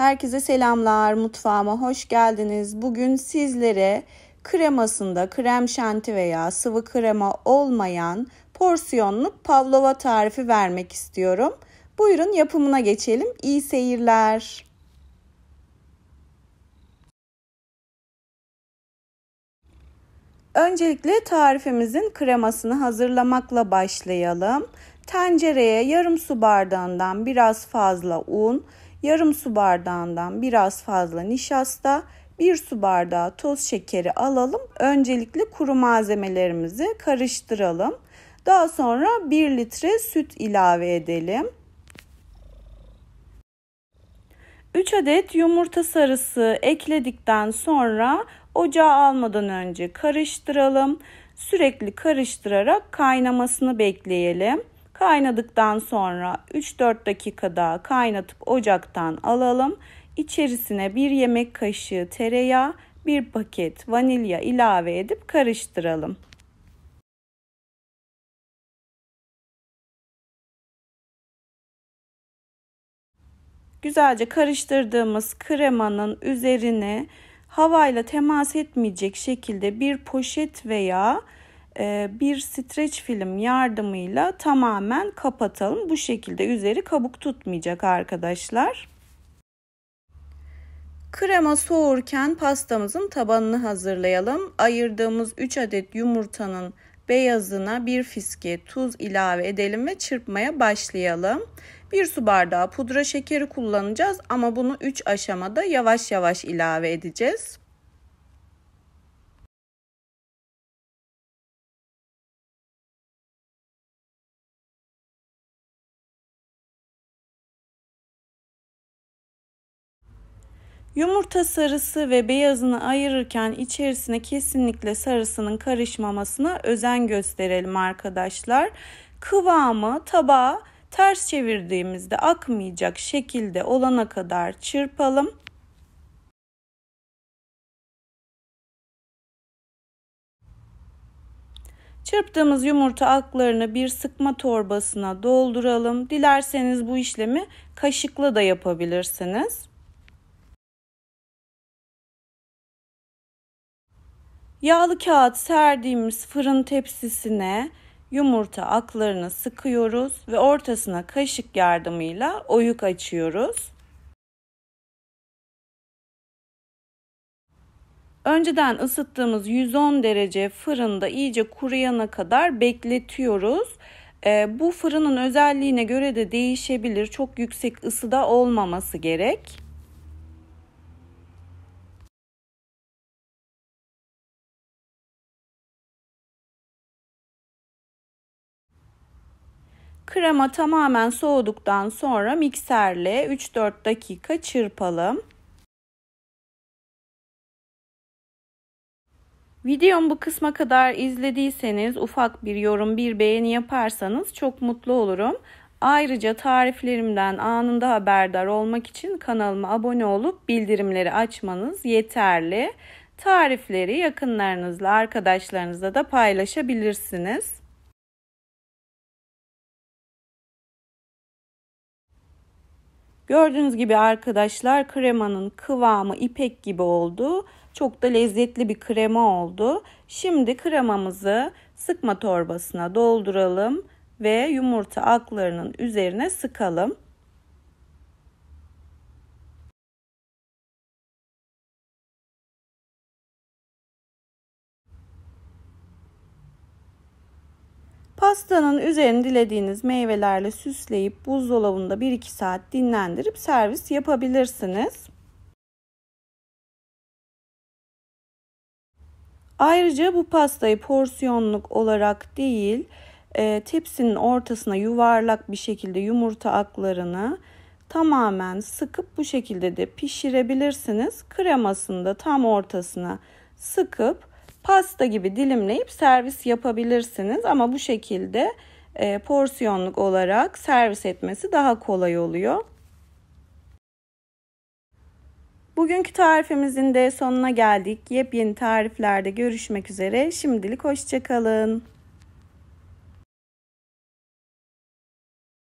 Herkese selamlar. Mutfağıma hoş geldiniz. Bugün sizlere kremasında krem şanti veya sıvı krema olmayan porsiyonluk pavlova tarifi vermek istiyorum. Buyurun yapımına geçelim. İyi seyirler. Öncelikle tarifimizin kremasını hazırlamakla başlayalım. Tencereye yarım su bardağından biraz fazla un, yarım su bardağından biraz fazla nişasta, bir su bardağı toz şekeri alalım. Öncelikle kuru malzemelerimizi karıştıralım. Daha sonra 1 litre süt ilave edelim. 3 adet yumurta sarısı ekledikten sonra ocağa almadan önce karıştıralım. Sürekli karıştırarak kaynamasını bekleyelim. Kaynadıktan sonra 3-4 dakikada kaynatıp ocaktan alalım. İçerisine bir yemek kaşığı tereyağı, bir paket vanilya ilave edip karıştıralım. Güzelce karıştırdığımız kremanın üzerine havayla temas etmeyecek şekilde bir poşet veya e, bir streç film yardımıyla tamamen kapatalım. Bu şekilde üzeri kabuk tutmayacak arkadaşlar. Krema soğurken pastamızın tabanını hazırlayalım. Ayırdığımız 3 adet yumurtanın beyazına bir fiske tuz ilave edelim ve çırpmaya başlayalım. Bir su bardağı pudra şekeri kullanacağız ama bunu 3 aşamada yavaş yavaş ilave edeceğiz. Yumurta sarısı ve beyazını ayırırken içerisine kesinlikle sarısının karışmamasına özen gösterelim arkadaşlar. Kıvamı tabağa ters çevirdiğimizde akmayacak şekilde olana kadar çırpalım. Çırptığımız yumurta aklarını bir sıkma torbasına dolduralım. Dilerseniz bu işlemi kaşıkla da yapabilirsiniz. Yağlı kağıt serdiğimiz fırın tepsisine yumurta aklarını sıkıyoruz ve ortasına kaşık yardımıyla oyuk açıyoruz. Önceden ısıttığımız 110 derece fırında iyice kuruyana kadar bekletiyoruz. E, bu fırının özelliğine göre de değişebilir. Çok yüksek ısıda olmaması gerek. Krema tamamen soğuduktan sonra mikserle 3-4 dakika çırpalım. Videom bu kısma kadar izlediyseniz ufak bir yorum, bir beğeni yaparsanız çok mutlu olurum. Ayrıca tariflerimden anında haberdar olmak için kanalıma abone olup bildirimleri açmanız yeterli. Tarifleri yakınlarınızla, arkadaşlarınızla da paylaşabilirsiniz. Gördüğünüz gibi arkadaşlar kremanın kıvamı ipek gibi oldu. Çok da lezzetli bir krema oldu. Şimdi kremamızı sıkma torbasına dolduralım ve yumurta aklarının üzerine sıkalım. Pastanın üzerini dilediğiniz meyvelerle süsleyip buzdolabında 1-2 saat dinlendirip servis yapabilirsiniz. Ayrıca bu pastayı porsiyonluk olarak değil, e, tepsinin ortasına yuvarlak bir şekilde yumurta aklarını tamamen sıkıp bu şekilde de pişirebilirsiniz. Kremasını da tam ortasına sıkıp pasta gibi dilimleyip servis yapabilirsiniz ama bu şekilde e, porsiyonluk olarak servis etmesi daha kolay oluyor. Bugünkü tarifimizin de sonuna geldik. Yepyeni tariflerde görüşmek üzere. Şimdilik hoşçakalın.